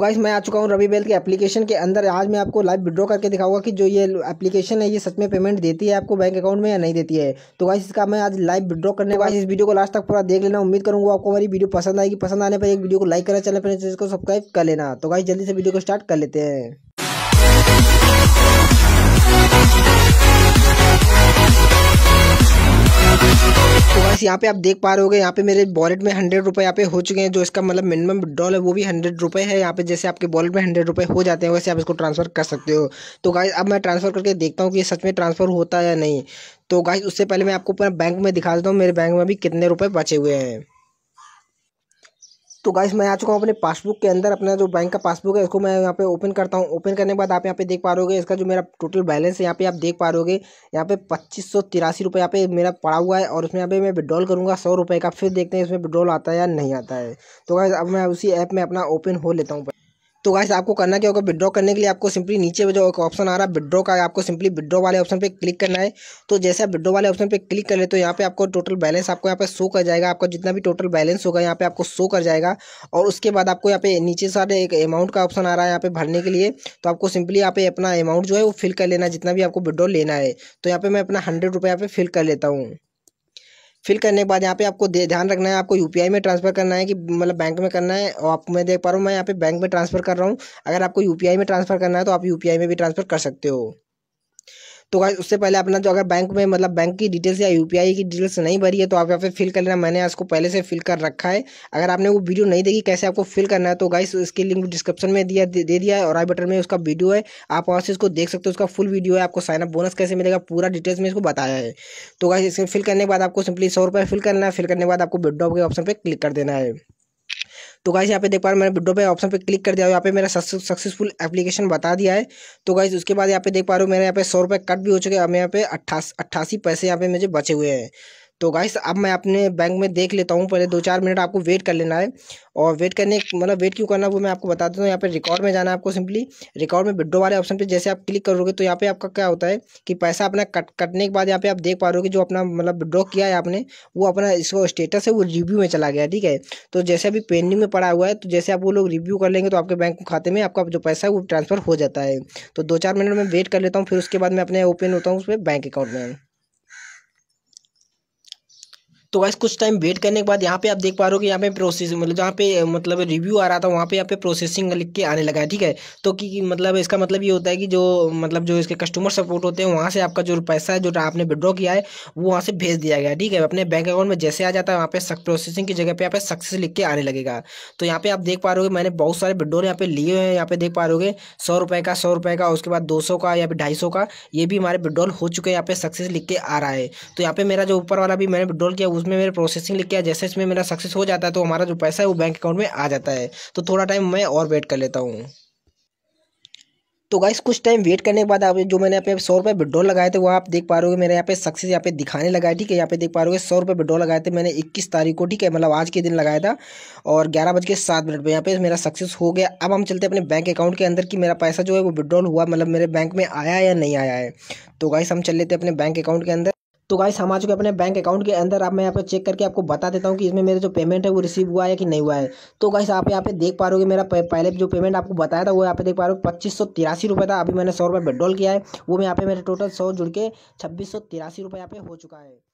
guys तो मैं आ चुका हूँ रवि बेल के एप्लीकेशन के अंदर आज मैं आपको लाइव विड्रॉ करके दिखाऊंगा कि जो ये एप्लीकेशन है ये सच में पेमेंट देती है आपको बैंक अकाउंट में या नहीं देती है तो गाइस इसका मैं आज लाइव विड्रॉ करने वाला इस वीडियो को लास्ट तक पूरा देख लेना उम्मीद करूँगा आपको हमारी वीडियो पसंद आएगी पसंद आने पर एक वीडियो को लाइक करना चैनल पर चैनल को सब्सक्राइब कर लेना तो गाइस जल्दी से वीडियो को स्टार्ट कर लेते हैं गाइस यहाँ पे आप देख पा रहे होगे यहाँ पे मेरे वॉलेट में हंड्रेड रुपये यहाँ पे हो चुके हैं जो इसका मतलब मिनिमम विड्रॉल है वो भी हंड्रेड रुपये है यहाँ पे जैसे आपके वॉलेट में हंड्रेड रुपये हो जाते हैं वैसे आप इसको ट्रांसफर कर सकते हो तो गाइस अब मैं ट्रांसफर करके देखता हूँ कि ये सच में ट्रांसफर होता है या नहीं तो गाइस उससे पहले मैं आपको पूरा बैंक में दिखा देता हूँ मेरे बैंक में भी कितने रुपये बचे हुए हैं तो गाइस मैं आ चुका हूँ अपने पासबुक के अंदर अपना जो बैंक का पासबुक है इसको मैं यहाँ पे ओपन करता हूँ ओपन करने के बाद आप यहाँ पे देख पा रहे इसका जो मेरा टोटल बैलेंस है यहाँ पे आप देख पा रहे यहाँ पे पच्चीस सौ तिरासी रुपये यहाँ पे मेरा पड़ा हुआ है और उसमें यहाँ पे मैं विड्रॉल करूँगा सौ रुपये का फिर देखते हैं इसमें विड्रॉल आता है या नहीं आता है तो गाइस अब मैं उसी ऐप में अपना ओपन हो लेता हूँ तो वैसे आपको करना क्या होगा विड्रॉ करने के लिए आपको सिंपली नीचे जो एक ऑप्शन आ रहा है विड्रॉ का आपको सिंपली विड्रॉ वाले ऑप्शन पर क्लिक करना है तो जैसे आप विड्रॉ वाले ऑप्शन पर क्लिक कर ले तो यहाँ पे आपको टोटल बैलेंस आपको यहाँ पे शो कर जाएगा आपका जितना भी टोटल बैलेंस होगा यहाँ पे आपको शो कर जाएगा और उसके बाद आपको यहाँ पे नीचे सारे एक अमाउंट का ऑप्शन आ रहा है यहाँ पे भरने के लिए तो आपको सिंपली यहाँ पे अपना अमाउंट जो है वो फिल कर लेना जितना भी आपको विड्रॉ लेना है तो यहाँ पे मैं अपना हंड्रेड रुपये यहाँ पे फिल कर लेता हूँ फिल करने के बाद यहाँ पे आपको ध्यान रखना है आपको यूपीआई में ट्रांसफर करना है कि मतलब बैंक में करना है और आप मैं देख पा रहा हूँ मैं यहाँ पे बैंक में ट्रांसफर कर रहा हूँ अगर आपको यूपीआई में ट्रांसफर करना है तो आप यूपीआई में भी ट्रांसफर कर सकते हो तो उससे पहले अपना जो अगर बैंक में मतलब बैंक की डिटेल्स या यूपीआई की डिटेल्स नहीं भरी है तो आप यहाँ पे फिल कर लेना मैंने इसको पहले से फिल कर रखा है अगर आपने वो वीडियो नहीं देखी कैसे आपको फिल करना है तो गाइस उसकी लिंक डिस्क्रिप्शन में दिया दे, दे दिया है और आई बटन में उसका वीडियो है आप वहाँ से इसको देख सकते हो उसका फुल वीडियो है आपको साइनअप बोनस कैसे मिलेगा पूरा डिटेल्स में इसको बताया है तो गाइस इसमें फिल करने के बाद आपको सिंपली सौ फिल करना है फिल करने के बाद आपको विड्रॉप के ऑप्शन पर क्लिक कर देना है तो गाइस यहाँ पे देख पा रहे मैंने विंडो पे ऑप्शन पे क्लिक कर दिया यहाँ पे मेरा सक्सेसफुल एप्लीकेशन बता दिया है तो गाइस उसके बाद यहाँ पे देख पा रहे हो मेरे यहाँ पे सौ रुपये कट भी हो चुके हैं अब यहाँ पे अट्ठासी पैसे यहाँ पे मुझे बचे हुए हैं तो गाइस अब मैं अपने बैंक में देख लेता हूँ पहले दो चार मिनट आपको वेट कर लेना है और वेट करने मतलब वेट क्यों करना वो मैं आपको बता देता हूँ यहाँ पे रिकॉर्ड में जाना है आपको सिंपली रिकॉर्ड में विड्रो वाले ऑप्शन पे जैसे आप क्लिक करोगे तो यहाँ पे आपका क्या होता है कि पैसा अपना कट कटने के बाद यहाँ पे आप देख पा रहे हो कि जो अपना मतलब विड्रॉ किया है आपने वो अपना इसको स्टेटस है वो रिव्यू में चला गया ठीक है तो जैसे अभी पेंडिंग में पड़ा हुआ है तो जैसे आप वो लोग रिव्यू कर लेंगे तो आपके बैंक खाते में आपका जो पैसा है वो ट्रांसफर हो जाता है तो दो चार मिनट में वेट कर लेता हूँ फिर उसके बाद मैं अपने ओपन होता हूँ उस पर बैंक अकाउंट में तो वैसे कुछ टाइम वेट करने के बाद यहाँ पे आप देख पा रहे हो कि यहाँ पे प्रोसेस मतलब जहाँ पे मतलब रिव्यू आ रहा था वहाँ पे यहाँ पे प्रोसेसिंग लिख के आने लगा है ठीक है तो कि मतलब इसका मतलब ये होता है कि जो मतलब जो इसके कस्टमर सपोर्ट होते हैं वहाँ से आपका जो पैसा है जो आपने विड्रॉ किया है वो वहाँ से भेज दिया गया ठीक है अपने बैंक अकाउंट में जैसे आ जाता है वहाँ पे प्रोसेसिंग की जगह पर यहाँ पे सक्सेस लिख के आने लगेगा तो यहाँ पे आप देख पा रहे हो मैंने बहुत सारे विड्रोल यहाँ पे लिए हुए हैं यहाँ पे देख पा रहे हो सौ रुपये का सौ रुपये का उसके बाद दो सौ का या फिर ढाई सौ का ये भी हमारे विड्रॉल हो चुके हैं यहाँ पे सक्सेस लिख के आ रहा है तो यहाँ पे मेरा जो ऊपर वाला भी मैंने विड्रॉल किया उसमें मेरे प्रोसेसिंग लिख के जैसे इसमें मेरा सक्सेस हो जाता है तो हमारा जो पैसा है वो बैंक अकाउंट में आ जाता है तो थोड़ा टाइम मैं और वेट कर लेता हूँ तो गाइस कुछ टाइम वेट करने के बाद आप जो मैंने अपने सौ रुपये विड्रॉ लगाए थे वो आप देख पा रहे हो मेरे यहाँ पे सक्सेस यहाँ पे दिखाने लगा है ठीक है यहाँ पे देख पा रहे हो सौ रुपये विड्रॉ लगाए थे मैंने 21 तारीख को ठीक है मतलब आज के दिन लगाया था और ग्यारह बज के सात मिनट पर यहाँ पे मेरा सक्सेस हो गया अब हम चलते अपने बैंक अकाउंट के अंदर कि मेरा पैसा जो है वो विड्रॉल हुआ मतलब मेरे बैंक में आया या नहीं आया है तो गाइस हम चल लेते अपने बैंक अकाउंट के अंदर तो गाइस हम आ चुके अपने बैंक अकाउंट के अंदर आप मैं यहाँ पे चेक करके आपको बता देता हूँ कि इसमें मेरे जो पेमेंट है वो रिसीव हुआ है कि नहीं हुआ है तो गाइस आप यहाँ पे देख पा रहे हो मेरा पहले जो पेमेंट आपको बताया था वो यहाँ पे देख पा रहे हो पच्चीस सौ तिरासी रुपये था अभी मैंने सौ रुपये विड्रॉल किया है वो यहाँ पे मेरे टोटल सौ जुड़ के छब्बीस सौ तिरासी रुपये यहाँ पे हो चुका है